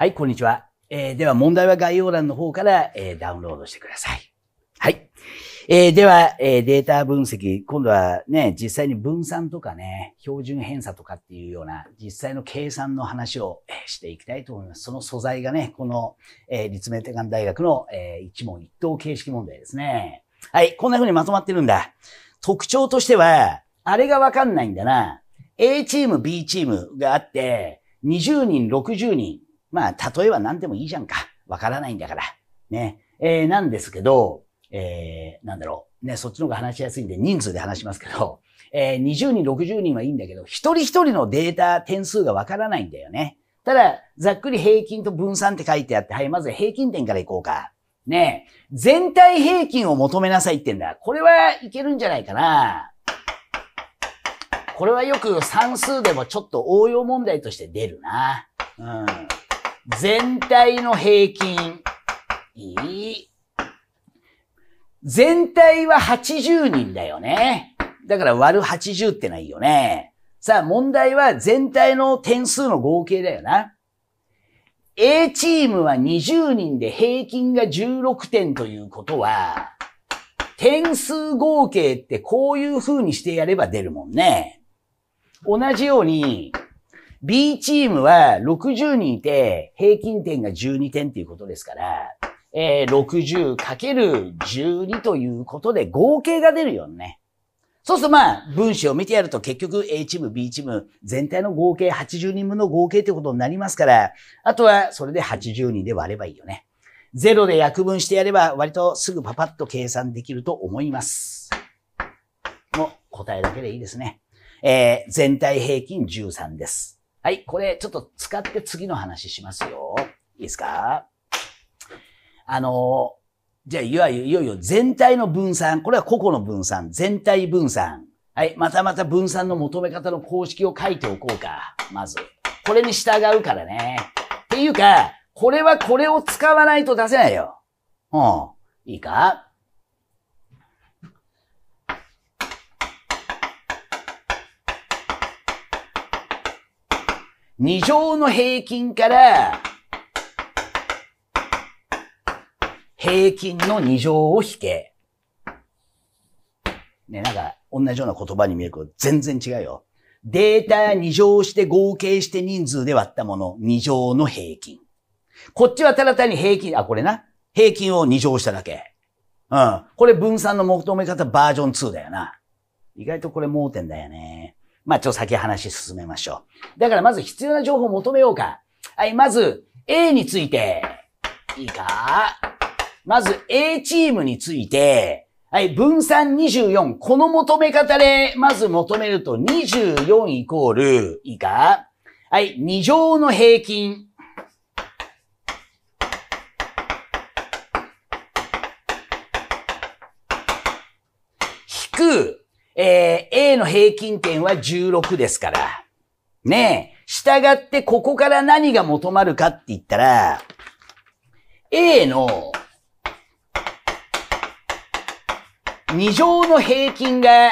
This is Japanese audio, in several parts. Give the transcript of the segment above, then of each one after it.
はい、こんにちは。えー、では問題は概要欄の方から、えー、ダウンロードしてください。はい。えー、では、えー、データ分析。今度はね、実際に分散とかね、標準偏差とかっていうような実際の計算の話を、えー、していきたいと思います。その素材がね、この、えー、立命館大学の、えー、一問一答形式問題ですね。はい、こんな風にまとまってるんだ。特徴としては、あれがわかんないんだな。A チーム、B チームがあって、20人、60人、まあ、例えば何でもいいじゃんか。わからないんだから。ね。えー、なんですけど、えー、なんだろう。ね、そっちの方が話しやすいんで人数で話しますけど、えー、20人、60人はいいんだけど、一人一人のデータ、点数がわからないんだよね。ただ、ざっくり平均と分散って書いてあって、はい、まず平均点からいこうか。ね全体平均を求めなさいってんだ。これはいけるんじゃないかな。これはよく算数でもちょっと応用問題として出るな。うん。全体の平均。いい。全体は80人だよね。だから割る80ってないよね。さあ問題は全体の点数の合計だよな。A チームは20人で平均が16点ということは、点数合計ってこういう風にしてやれば出るもんね。同じように、B チームは60人いて、平均点が12点っていうことですから、えー、60×12 ということで合計が出るよね。そうするとまあ、分子を見てやると結局 A チーム、B チーム、全体の合計80人分の合計ってことになりますから、あとはそれで80人で割ればいいよね。ゼロで約分してやれば割とすぐパパッと計算できると思います。もう答えだけでいいですね。えー、全体平均13です。はい、これちょっと使って次の話しますよ。いいですかあの、じゃあ、いわゆる、いよいよ全体の分散。これは個々の分散。全体分散。はい。またまた分散の求め方の公式を書いておこうか。まず。これに従うからね。っていうか、これはこれを使わないと出せないよ。うん。いいか二乗の平均から、平均の二乗を引け。ね、なんか、同じような言葉に見えるけど、全然違うよ。データ二乗して合計して人数で割ったもの、二乗の平均。こっちはただ単に平均、あ、これな。平均を二乗しただけ。うん。これ分散の求め方バージョン2だよな。意外とこれ盲点だよね。まあ、ちょっと先話進めましょう。だからまず必要な情報を求めようか。はい、まず、A について。いいかまず A チームについて、はい、分散24。この求め方で、まず求めると24イコール、いいかはい、2乗の平均。引く、えー、A の平均点は16ですから。ねえ。従って、ここから何が求まるかって言ったら、A の2乗の平均が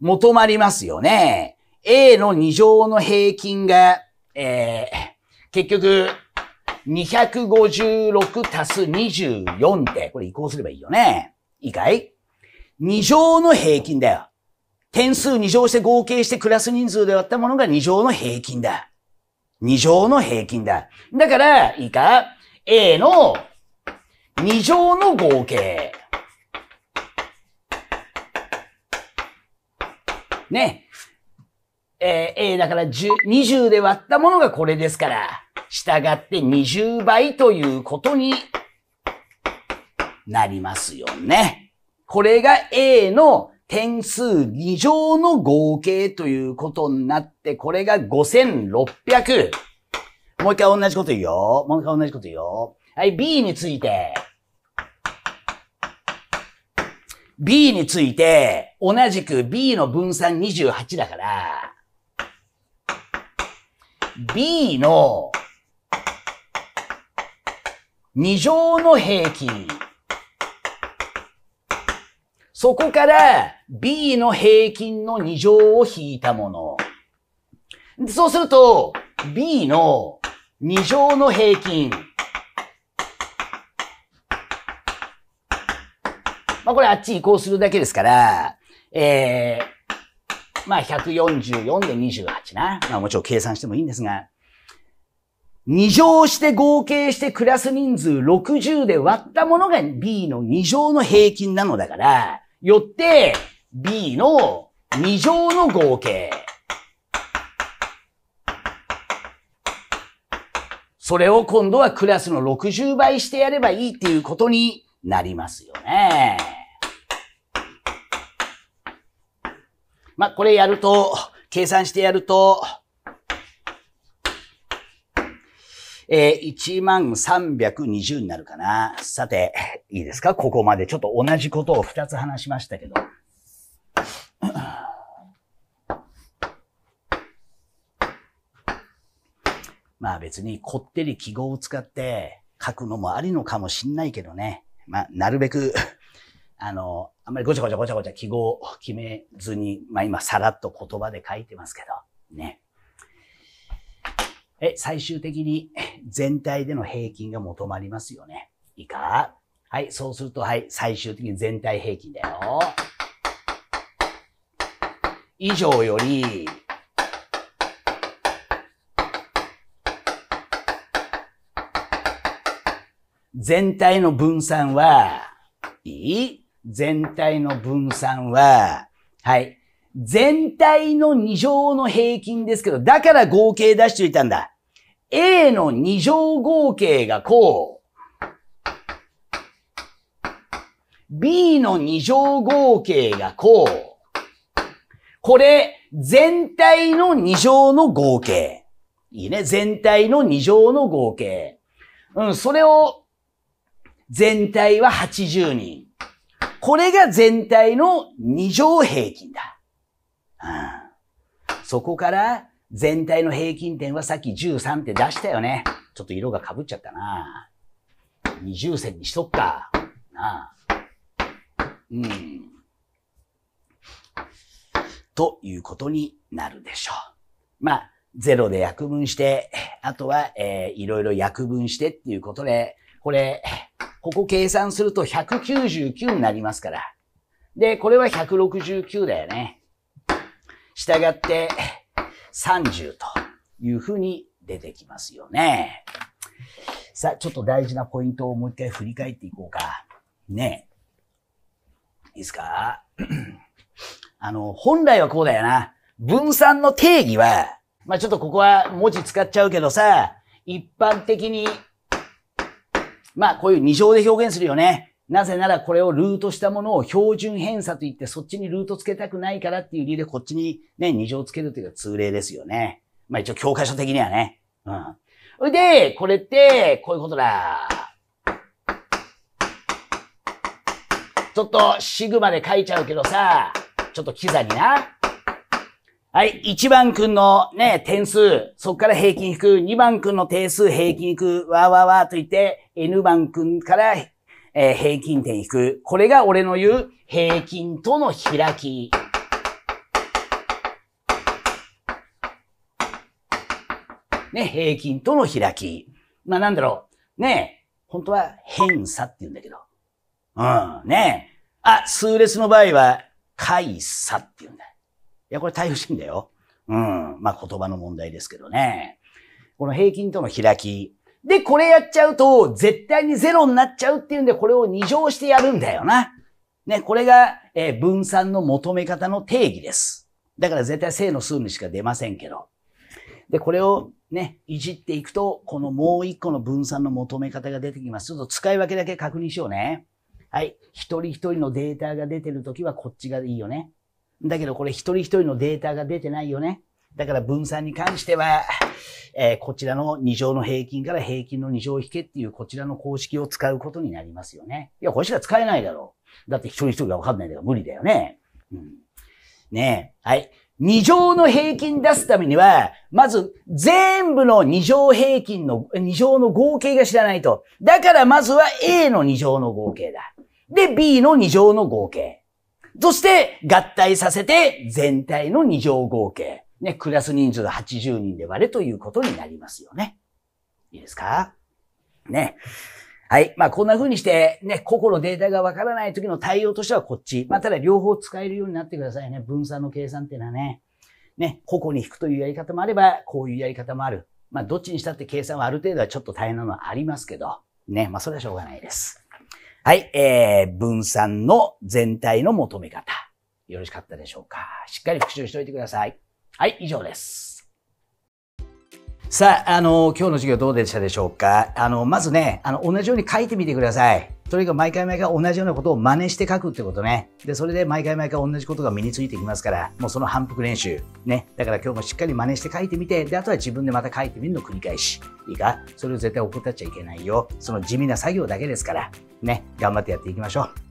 求まりますよね。A の2乗の平均が、えー、結局、256足す24って、これ移行すればいいよね。いいかい2乗の平均だよ。点数2乗して合計してクラス人数で割ったものが2乗の平均だ。2乗の平均だ。だから、いいか ?A の2乗の合計。ね。えー、A だから十、二20で割ったものがこれですから、従って20倍ということになりますよね。これが A の点数2乗の合計ということになって、これが5600。もう一回同じこと言うよ。もう一回同じこと言うよ。はい、B について。B について、同じく B の分散28だから、B の2乗の平均。そこから B の平均の2乗を引いたもの。そうすると、B の2乗の平均。まあ、これあっち移行するだけですから、えー、まあ、144で28な。まあ、もちろん計算してもいいんですが、2乗して合計してクラス人数60で割ったものが B の2乗の平均なのだから、よって、B の2乗の合計。それを今度はクラスの60倍してやればいいっていうことになりますよね。まあ、これやると、計算してやると、えー、1320になるかな。さて、いいですかここまで。ちょっと同じことを2つ話しましたけど。まあ別にこってり記号を使って書くのもありのかもしんないけどね。まあなるべく あの、あんまりごちゃごちゃごちゃごちゃ記号を決めずに、まあ今さらっと言葉で書いてますけど、ね。え、最終的に 全体での平均が求まりますよね。いいかはい、そうすると、はい、最終的に全体平均だよ。以上より、全体の分散は、いい全体の分散は、はい。全体の2乗の平均ですけど、だから合計出しておいたんだ。A の2乗合計がこう。B の2乗合計がこう。これ、全体の2乗の合計。いいね。全体の2乗の合計。うん、それを、全体は80人。これが全体の2乗平均だ。うん、そこから、全体の平均点はさっき13って出したよね。ちょっと色が被っちゃったな。二重線にしとっか。なあ。うん。ということになるでしょう。まあ、ゼロで約分して、あとは、えー、いろいろ約分してっていうことで、これ、ここ計算すると199になりますから。で、これは169だよね。従って、30というふうに出てきますよね。さあ、ちょっと大事なポイントをもう一回振り返っていこうか。ねいいですか あの、本来はこうだよな。分散の定義は、まあ、ちょっとここは文字使っちゃうけどさ、一般的に、まあ、こういう二乗で表現するよね。なぜならこれをルートしたものを標準偏差といってそっちにルートつけたくないからっていう理由でこっちにね、二乗つけるという通例ですよね。まあ一応教科書的にはね。うん。で、これってこういうことだ。ちょっとシグマで書いちゃうけどさ、ちょっとキザにな。はい、1番くんのね、点数、そっから平均引く、2番くんの定数平均引く、わーわーわーと言って、N 番くんからえー、平均点引く。これが俺の言う平均との開き。ね、平均との開き。まあなんだろう。ね、本当は偏差って言うんだけど。うん、ね。あ、数列の場合は、回差って言うんだ。いや、これ対応してんだよ。うん。まあ言葉の問題ですけどね。この平均との開き。で、これやっちゃうと、絶対にゼロになっちゃうっていうんで、これを2乗してやるんだよな。ね、これが、えー、分散の求め方の定義です。だから絶対正の数にしか出ませんけど。で、これをね、いじっていくと、このもう一個の分散の求め方が出てきます。ちょっと使い分けだけ確認しようね。はい。一人一人のデータが出てるときはこっちがいいよね。だけどこれ一人一人のデータが出てないよね。だから分散に関しては、えー、こちらの二乗の平均から平均の二乗引けっていうこちらの公式を使うことになりますよね。いや、これしか使えないだろう。だって一人一人がわかんないから無理だよね。うん。ねえ。はい。二乗の平均出すためには、まず全部の二乗平均の、二乗の合計が知らないと。だからまずは A の二乗の合計だ。で、B の二乗の合計。そして合体させて全体の二乗合計。ね、クラス人数が80人で割れということになりますよね。いいですかね。はい。まあ、こんな風にして、ね、個々のデータがわからない時の対応としてはこっち。まあ、ただ両方使えるようになってくださいね。分散の計算っていうのはね。ね、個々に引くというやり方もあれば、こういうやり方もある。まあ、どっちにしたって計算はある程度はちょっと大変なのはありますけど、ね、まあ、それはしょうがないです。はい、えー、分散の全体の求め方。よろしかったでしょうか。しっかり復習しておいてください。はい、以上です。さあ、あの、今日の授業どうでしたでしょうかあの、まずね、あの、同じように書いてみてください。とにかく毎回毎回同じようなことを真似して書くってことね。で、それで毎回毎回同じことが身についてきますから、もうその反復練習。ね。だから今日もしっかり真似して書いてみて、で、あとは自分でまた書いてみるのを繰り返し。いいかそれを絶対怠っちゃいけないよ。その地味な作業だけですから、ね。頑張ってやっていきましょう。